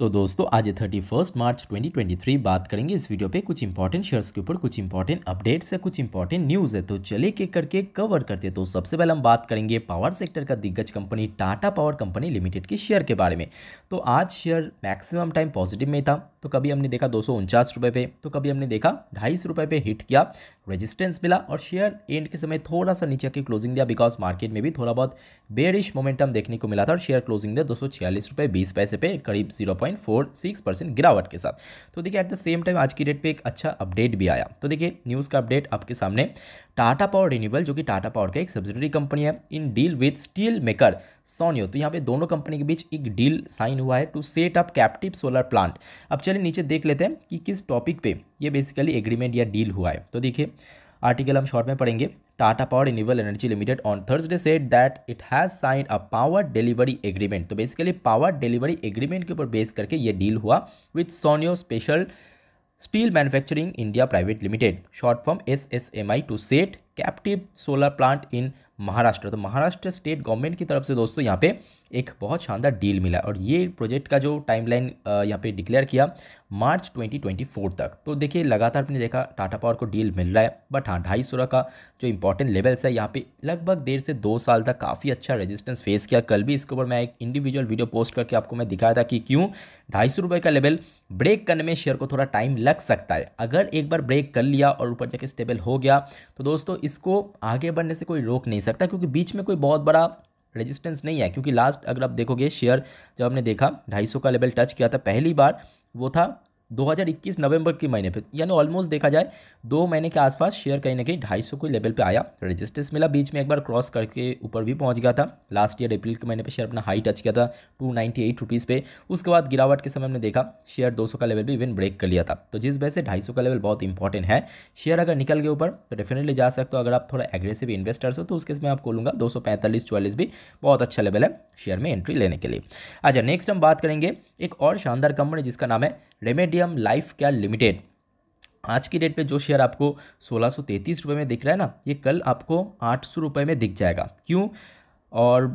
तो दोस्तों आज थर्टी फर्स्ट मार्च 2023 बात करेंगे इस वीडियो पे कुछ इंपॉर्टेंट शेयर्स के ऊपर कुछ इंपॉर्टेंट अपडेट्स है कुछ इंपॉर्टेंट न्यूज़ है तो चले के करके कवर करते तो सबसे पहले हम बात करेंगे पावर सेक्टर का दिग्गज company Tata Power Company Limited के शेयर के बारे में तो आज शेयर मैक्सिमम टाइम पॉजिटिव में था तो कभी हमने देखा दो सौ पे तो कभी हमने देखा ढाई पे हिट किया रेजिस्टेंस मिला और शेयर एंड के समय थोड़ा सा नीचे की क्लोजिंग दिया बिकॉज मार्केट में भी थोड़ा बहुत बेरिश मोमेंटम देखने को मिला था और शेयर क्लोजिंग दिया दो सौ पैसे पे करीब जीरो 0.46 गिरावट के साथ तो देखिए एट द सेम टाइम आज की डेट पे एक अच्छा अपडेट भी आया तो देखिए न्यूज़ का अपडेट आपके सामने टाटा पावर रिन्यूबल जो कि टाटा पावर का एक सब्सिडरी कंपनी है ink deal with steel maker Sonio तो यहाँ पे दोनों कंपनी के बीच एक डील साइन हुआ है to set up captive solar plant अब चलिए नीचे देख लेते हैं कि किस टॉपिक पे ये बेसिकली एग्रीमेंट या डील हुआ है तो देखिए आर्टिकल हम शॉर्ट में पढ़ेंगे Tata Power Renewable Energy Limited on Thursday said that it has sign a power delivery agreement तो बेसिकली पावर डिलीवरी एग्रीमेंट के ऊपर बेस करके ये डील हुआ with Sonio Special Steel Manufacturing India Private Limited short form S S M I to set captive solar plant in Maharashtra तो Maharashtra state government की तरफ से दोस्तों यहाँ पे एक बहुत शानदार डील मिला और ये प्रोजेक्ट का जो टाइमलाइन यहाँ पे डिक्लेयर किया मार्च 2024 तक तो देखिए लगातार आपने देखा टाटा पावर को डील मिल रहा है बट हाँ ढाई सौ का जो इंपॉर्टेंट लेवल्स है यहाँ पे लगभग डेढ़ से दो साल तक काफ़ी अच्छा रेजिस्टेंस फेस किया कल भी इसके ऊपर मैं एक इंडिविजुअल वीडियो पोस्ट करके आपको मैं दिखाया था कि क्यों ढाई सौ का लेवल ब्रेक करने में शेयर को थोड़ा टाइम लग सकता है अगर एक बार ब्रेक कर लिया और ऊपर जाके स्टेबल हो गया तो दोस्तों इसको आगे बढ़ने से कोई रोक नहीं सकता क्योंकि बीच में कोई बहुत बड़ा रेजिस्टेंस नहीं है क्योंकि लास्ट अगर आप देखोगे शेयर जब हमने देखा 250 का लेवल टच किया था पहली बार वो था 2021 नवंबर के महीने पे यानी ऑलमोस्ट देखा जाए दो महीने के आसपास शेयर कहीं ना कहीं ढाई सौ के लेवल पे आया रजिस्टेंस मिला बीच में एक बार क्रॉस करके ऊपर भी पहुंच गया था लास्ट ईयर अप्रैल के महीने पे शेयर अपना हाई टच किया था टू नाइन्टी एट रुपीज़ पे उसके बाद गिरावट के समय हमने देखा शेयर दो सौ का लेवल भी इवन ब्रेक कर लिया था तो जिस वजह से ढाई सौ का लेवल बहुत इंपॉर्टेंट है शेयर अगर निकल गए ऊपर तो डेफिनेटली जा सकते हो अगर आप थोड़ा एग्रेसिव इन्वेस्टर्स हो तो उसके मैं आपको लूँगा दो सौ भी बहुत अच्छा लेवल है शेयर में एंट्री लेने के लिए अच्छा नेक्स्ट हम बात करेंगे एक और शानदार कंपनी जिसका नाम है रेमेडियम लाइफ केयर लिमिटेड आज की डेट पे जो शेयर आपको सोलह सौ तैंतीस रुपये में दिख रहा है ना ये कल आपको आठ सौ रुपये में दिख जाएगा क्यों और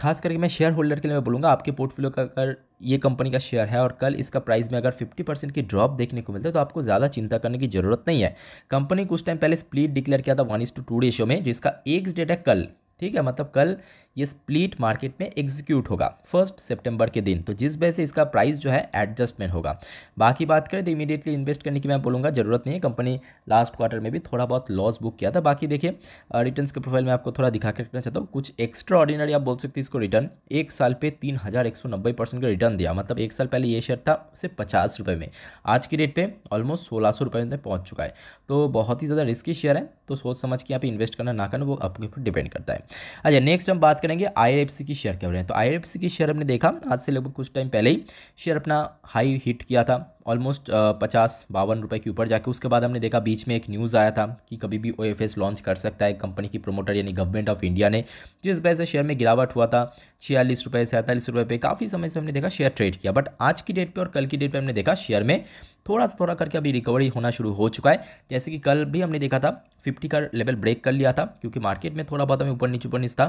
खास करके मैं शेयर होल्डर के लिए मैं बोलूँगा आपके पोर्टफोलियो का अगर ये कंपनी का शेयर है और कल इसका प्राइस में अगर 50 परसेंट की ड्रॉप देखने को मिलता है तो आपको ज़्यादा चिंता करने की जरूरत नहीं है कंपनी कुछ टाइम पहले स्प्लिट डिक्लेयर किया था one is to two ratio में जिसका एक डेट है कल ठीक है मतलब कल ये स्प्लिट मार्केट में एग्जीक्यूट होगा फर्स्ट सितंबर के दिन तो जिस वजह से इसका प्राइस जो है एडजस्टमेंट होगा बाकी बात करें तो इमीडिएटली इन्वेस्ट करने की मैं बोलूँगा ज़रूरत नहीं है कंपनी लास्ट क्वार्टर में भी थोड़ा बहुत लॉस बुक किया था बाकी देखिए रिटर्न के प्रोफाइल में आपको थोड़ा दिखा कर रखना चाहता हूँ कुछ एक्स्ट्रा ऑर्डिनरी आप बोल सकते हैं इसको रिटर्न एक साल पे तीन हज़ार एक सौ नब्बे परसेंट का रिटर्न दिया मतलब एक साल पहले ये शेयर था सिर्फ पचास रुपये में आज की डेट पर ऑलमोस्ट सोलह सौ रुपये में पहुँच चुका है तो बहुत ही ज़्यादा रिस्की शेयर है तो सोच समझ के यहाँ पर इन्वेस्ट करना ना करना वो आपके ऊपर डिपेंड करता है अच्छा नेक्स्ट हम बात करेंगे आई की शेयर के बारे में तो आई की शेयर हमने देखा आज से लगभग कुछ टाइम पहले ही शेयर अपना हाई हिट किया था ऑलमोस्ट uh, पचास बावन रुपए के ऊपर जाके उसके बाद हमने देखा बीच में एक न्यूज़ आया था कि कभी भी ओ लॉन्च कर सकता है कंपनी की प्रोमोटर यानी गवर्नमेंट ऑफ इंडिया ने जिस वजह से शेयर में गिरावट हुआ था छियालीस रुपये सैंतालीस रुपये पे काफ़ी समय से हमने देखा शेयर ट्रेड किया बट आज की डेट पर और कल की डेट पर हमने देखा शेयर में थोड़ा सा थोड़ा करके अभी रिकवरी होना शुरू हो चुका है जैसे कि कल भी हमने देखा था फिफ्टी का लेवल ब्रेक कर लिया था क्योंकि मार्केट में थोड़ा बहुत हमें ऊपर नीचे ऊपर नीचे था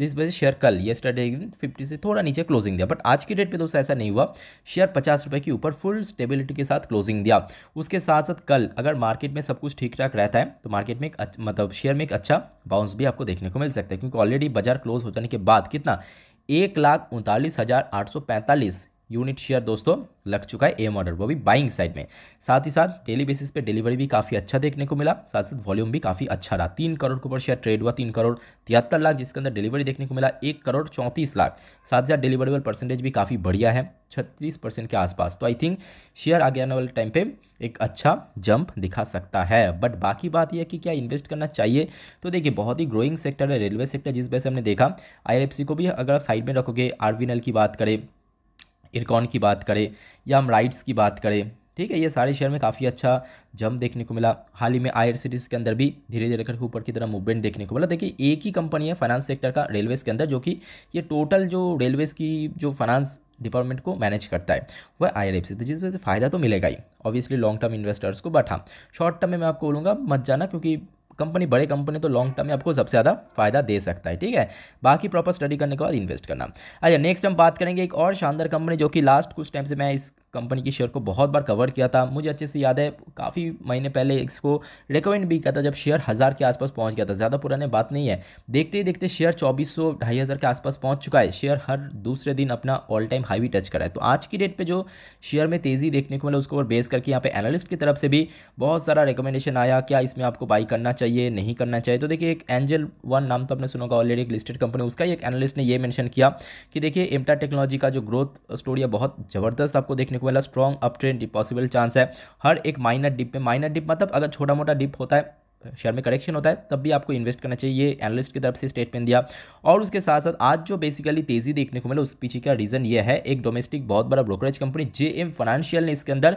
जिस वजह से शेयर कल ये स्टार्टिंग फिफ्टी से थोड़ा नीचे क्लोजिंग दिया बट आज की डेट पर दोस्तों ऐसा नहीं हुआ शेयर पचास रुपये के ऊपर फुल स्टेबल स्टेबिलिटी के साथ क्लोजिंग दिया उसके साथ साथ कल अगर मार्केट में सब कुछ ठीक ठाक रहता है तो मार्केट में एक मतलब शेयर में एक अच्छा बाउंस भी आपको देखने को मिल सकता है क्योंकि ऑलरेडी बाजार क्लोज हो जाने के बाद कितना एक लाख उनतालीस हज़ार आठ सौ पैंतालीस यूनिट शेयर दोस्तों लग चुका है एम ऑर्डर वो भी बाइंग साइड में साथ ही साथ डेली बेसिस पे डिलीवरी भी काफ़ी अच्छा देखने को मिला साथ साथ वॉल्यूम भी काफ़ी अच्छा रहा तीन करोड़ के ऊपर शेयर ट्रेड हुआ तीन करोड़ तिहत्तर लाख जिसके अंदर डिलीवरी देखने को मिला एक करोड़ चौंतीस लाख साथ साथ डिलीवरेबल परसेंटेज भी काफ़ी बढ़िया है छत्तीस परसेंट के आसपास तो आई थिंक शेयर आगे आने वाले टाइम पर एक अच्छा जंप दिखा सकता है बट बाकी बात यह कि क्या इन्वेस्ट करना चाहिए तो देखिए बहुत ही ग्रोइंग सेक्टर है रेलवे सेक्टर जिस वजह से हमने देखा आई को भी अगर आप साइड में रखोगे आर की बात करें इरकॉन की बात करें या हम राइट्स की बात करें ठीक है ये सारे शेयर में काफ़ी अच्छा जम देखने को मिला हाल ही में आई सीरीज के अंदर भी धीरे धीरे करके ऊपर की तरह मूवमेंट देखने को मिला देखिए एक ही कंपनी है फाइनेंस सेक्टर का रेलवेज़ के अंदर जो कि ये टोटल जो रेलवेज़ की जो फाइनेंस डिपार्टमेंट को मैनेज करता है वह आई आर तो जिस वजह से फ़ायदा तो मिलेगा ही ऑब्वियसली लॉन्ग टर्म इन्वेस्टर्स को बट हाँ शॉर्ट टर्म में मैं आपको बोलूँगा मत जाना क्योंकि कंपनी बड़े कंपनी तो लॉन्ग टर्म में आपको सबसे ज़्यादा फायदा दे सकता है ठीक है बाकी प्रॉपर स्टडी करने के बाद इन्वेस्ट करना अच्छा नेक्स्ट हम बात करेंगे एक और शानदार कंपनी जो कि लास्ट कुछ टाइम से मैं इस कंपनी के शेयर को बहुत बार कवर किया था मुझे अच्छे से याद है काफ़ी महीने पहले इसको रिकमेंड भी किया था जब शेयर हज़ार के आसपास पहुंच गया था ज़्यादा पुराने बात नहीं है देखते ही देखते शेयर चौबीस सौ ढाई हज़ार के आसपास पहुंच चुका है शेयर हर दूसरे दिन अपना ऑल टाइम हाई भी टच करा है तो आज की डेट पर जो शेयर में तेज़ी देखने को मिला उसको ऊपर बेस करके यहाँ पे एनालिस्ट की तरफ से भी बहुत सारा रिकमेंडेशन आया क्या इसमें आपको बाई करना चाहिए नहीं करना चाहिए तो देखिए एक एंजल वन नाम तो आपने सुना ऑलरेडी एक लिस्टेड कंपनी उसका एक एनालिस्ट ने यह मैंशन किया कि देखिए एमटा टेक्नोलॉजी का जो ग्रोथ स्टोरी है बहुत ज़बरदस्त आपको देखने को मिला strong up trend dip possible chance है हर एक माइनर डिप में माइनर डिप मतलब अगर छोटा मोटा डिप होता है शेयर में करेक्शन होता है तब भी आपको इन्वेस्ट करना चाहिए ये एनालिस्ट की तरफ से स्टेटमेंट दिया और उसके साथ साथ आज जो बेसिकली तेज़ी देखने को मिला उस पीछे का रीज़न ये है एक डोमेस्टिक बहुत बड़ा brokerage company J M financial ने इसके अंदर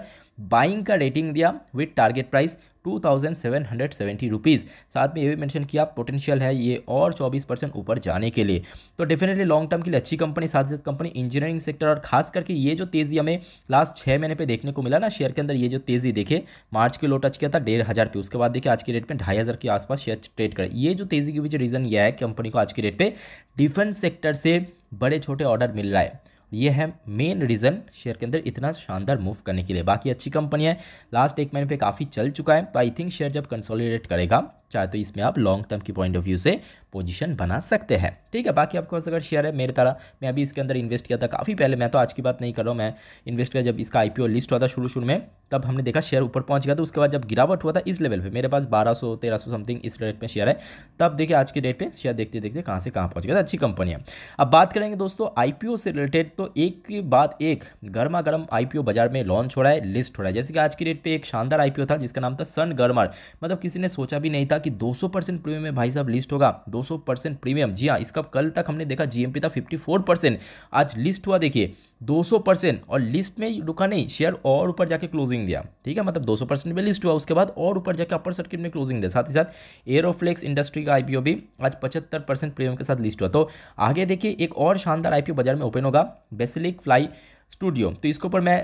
बाइंग का रेटिंग दिया with target price two thousand seven hundred seventy rupees साथ में ये भी मैंशन किया पोटेंशियल है ये और चौबीस परसेंट ऊपर जाने के लिए तो डेफिनेटली लॉन्ग टर्म के लिए अच्छी कंपनी साथ साथ कंपनी इंजीनियरिंग सेक्टर और खास करके ये जो तेज़ी हमें लास्ट छः महीने पर देखने को मिला ना शेयर के अंदर ये जो तेज़ी देखे मार्च के लो टच किया था डेढ़ हज़ार पे उसके बाद देखिए आज के रेट में ढाई हज़ार के आसपास शेयर ट्रेड करें ये जो तेज़ी के पीछे रीज़न यह है कंपनी को आज के रेट पर डिफेंस सेक्टर से बड़े छोटे ऑर्डर मिल रहा है ये है मेन रीज़न शेयर के अंदर इतना शानदार मूव करने के लिए बाकी अच्छी कंपनी है लास्ट एक महीने पे काफ़ी चल चुका है तो आई थिंक शेयर जब कंसोलिडेट करेगा चाहे तो इसमें आप लॉन्ग टर्म की पॉइंट ऑफ व्यू से पोजीशन बना सकते हैं ठीक है बाकी आपके पास अगर शेयर है मेरे तरह मैं अभी इसके अंदर इन्वेस्ट किया था काफ़ी पहले मैं तो आज की बात नहीं कर रहा हूँ मैं इन्वेस्ट किया जब इसका आईपीओ लिस्ट हुआ था शुरू शुरू में तब हमने देखा शेयर ऊपर पहुँच गया था उसके बाद जब गिरावट हुआ था इस लेवल पर मेरे पास बारह सौ तेरह सौ समथिंग इस रेट में शेयर है तब देखिए आज के डेट पर शेयर देखते देखते कहाँ से कहाँ पहुँच गया था अच्छी कंपनी है अब बात करेंगे दोस्तों आई से रिलेटेड तो एक के बाद एक गर्मा गर्म बाजार में लॉन्च हो रहा है लिस्ट हो रहा है जैसे कि आज की डेट पर एक शानदार आई था जिसका नाम था सन गर्मर मतलब किसी ने सोचा भी नहीं था कि 200 परसेंट प्रीमियम में भाई साहब लिस्ट होगा 200 परसेंट प्रीमियम जी हाँ इसका कल तक हमने देखा जीएमपी था 54 परसेंट आज लिस्ट हुआ देखिए 200 परसेंट और लिस्ट में रुका नहीं शेयर और ऊपर जाके क्लोजिंग दिया ठीक है मतलब 200 परसेंट में लिस्ट हुआ उसके बाद और ऊपर जाके अपर सर्किट में क्लोजिंग दिया साथ ही साथ एरोफ्लेक्स इंडस्ट्री का आईपीओ भी आज पचहत्तर परसेंट प्रीमियम के साथ लिस्ट हुआ तो आगे देखिए एक और शानदार आईपीओ बाजार में ओपन होगा बेसिलिक फ्लाई स्टूडियो तो इसके ऊपर मैं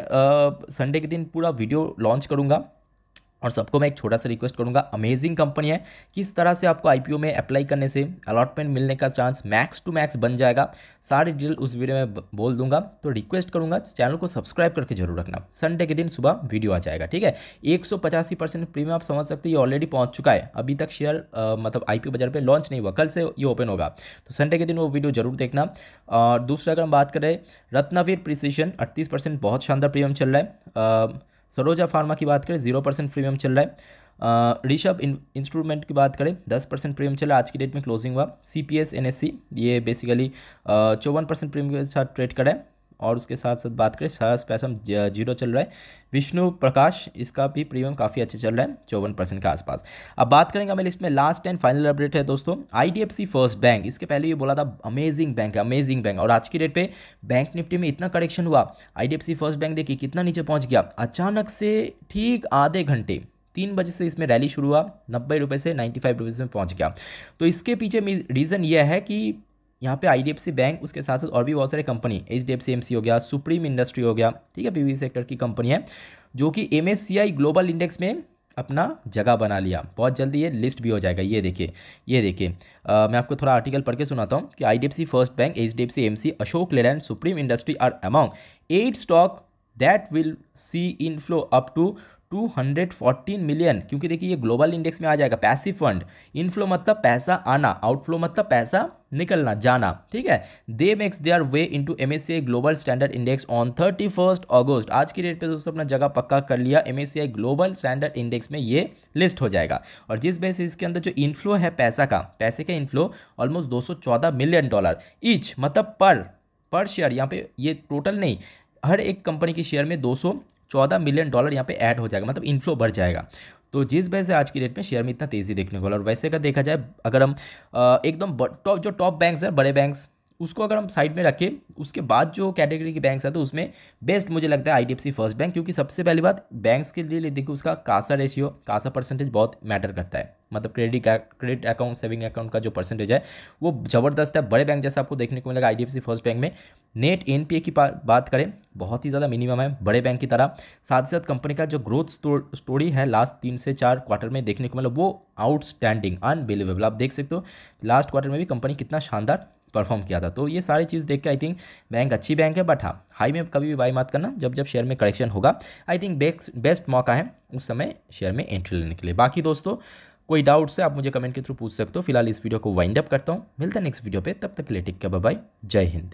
संडे के दिन पूरा वीडियो लॉन्च करूंगा और सबको मैं एक छोटा सा रिक्वेस्ट करूंगा अमेजिंग कंपनी है किस तरह से आपको आईपीओ में अप्लाई करने से अलॉटमेंट मिलने का चांस मैक्स टू मैक्स बन जाएगा सारी डिटेल उस वीडियो में बोल दूंगा तो रिक्वेस्ट करूंगा चैनल को सब्सक्राइब करके जरूर रखना संडे के दिन सुबह वीडियो आ जाएगा ठीक है एक प्रीमियम आप समझ सकते हो ये ऑलरेडी पहुँच चुका है अभी तक शेयर मतलब आई बाजार पर लॉन्च नहीं हुआ कल से ये ओपन होगा तो संडे के दिन वो वीडियो जरूर देखना और दूसरा अगर हम बात करें रत्नावीर प्रिसीशन अड़तीस बहुत शानदार प्रीमियम चल रहा है सरोजा फार्मा की बात करें जीरो परसेंट प्रीमियम चल रहा है ऋषभ इंस्ट्रूमेंट की बात करें दस परसेंट प्रीमियम चल रहा है आज की डेट में क्लोजिंग हुआ C P S N S C ये बेसिकली चौवन परसेंट प्रीमियम के साथ ट्रेड करा है और उसके साथ साथ बात करें सहस पैसम जीरो चल रहा है विष्णु प्रकाश इसका भी प्रीमियम काफ़ी अच्छा चल रहा है चौवन परसेंट के आसपास अब बात करेंगे हमें इसमें लास्ट एंड फाइनल अपडेट है दोस्तों आई फर्स्ट बैंक इसके पहले ये बोला था अमेजिंग बैंक है अमेजिंग बैंक और आज की डेट पे बैंक निफ्टी में इतना करेक्शन हुआ आई फर्स्ट बैंक देखिए कितना नीचे पहुँच गया अचानक से ठीक आधे घंटे तीन बजे से इसमें रैली शुरू हुआ नब्बे रुपये से नाइन्टी फाइव रुपये में पहुंच गया तो इसके पीछे रीज़न यह है कि यहाँ पे आई बैंक उसके साथ साथ और भी बहुत सारे कंपनी एच डी हो गया सुप्रीम इंडस्ट्री हो गया ठीक है पी सेक्टर की कंपनी है जो कि एम ग्लोबल इंडेक्स में अपना जगह बना लिया बहुत जल्दी ये लिस्ट भी हो जाएगा ये देखिए ये देखिए मैं आपको थोड़ा आर्टिकल पढ़ के सुनाता हूँ कि I first bank H D F C M C Ashok Leyland Supreme industry are among eight stock that will see inflow up to 214 million क्योंकि देखिए ये ग्लोबल इंडेक्स में आ जाएगा पैसिव फंड इनफ्लो मतलब पैसा आना आउटफ्लो मतलब पैसा निकलना जाना ठीक है they makes their way into M S global standard index on thirty first अगस्त आज की डेट पे दोस्तों अपना जगह पक्का कर लिया M S global standard index में ये लिस्ट हो जाएगा और जिस बेसिस के अंदर जो इन्फ्लो है पैसा का पैसे का इन्फ्लो ऑलमोस्ट दो मिलियन डॉलर ईच मतलब पर पर शेयर यहाँ पे ये टोटल नहीं हर एक कंपनी के शेयर में 200 चौदह मिलियन डॉलर यहाँ पे ऐड हो जाएगा मतलब इनफ्लो बढ़ जाएगा तो जिस वजह से आज की डेट में शेयर में इतना तेज़ी देखने को और वैसे का देखा जाए अगर हम एकदम टॉप जो टॉप बैंक्स हैं बड़े बैंक्स उसको अगर हम साइड में रखें उसके बाद जो कैटेगरी के बैंक्स आते हैं तो उसमें बेस्ट मुझे लगता है आईडीएफसी फर्स्ट बैंक क्योंकि सबसे पहली बात बैंक्स के लिए देखिए उसका कासा रेशियो कासा परसेंटेज बहुत मैटर करता है मतलब credit credit account saving account का जो परसेंटेज है वो ज़बरदस्त है बड़े बैंक जैसे आपको देखने को मिलेगा आईडीएफसी फर्स्ट बैंक में नेट एन की बात करें बहुत ही ज़्यादा मिनिमम है बड़े बैंक की तरह साथ ही साथ कंपनी का जो ग्रोथ स्टोरी है लास्ट तीन से चार क्वार्टर में देखने को मतलब वो आउटस्टैंडिंग अनबिलीवेबल आप देख सकते हो लास्ट क्वार्टर में भी कंपनी कितना शानदार परफॉर्म किया था तो ये सारी चीज़ देख के आई थिंक बैंक अच्छी बैंक है बट हाँ हाई में कभी भी बाई मत करना जब जब शेयर में करेक्शन होगा आई थिंक बेस्ट बेस्ट मौका है उस समय शेयर में एंट्री लेने के लिए बाकी दोस्तों कोई डाउट से आप मुझे कमेंट के थ्रू पूछ सकते हो फिलहाल इस वीडियो को वाइंड अप करता हूँ मिलता है नेक्स्ट वीडियो पर तब तक के लिए टेक बाय जय हिंद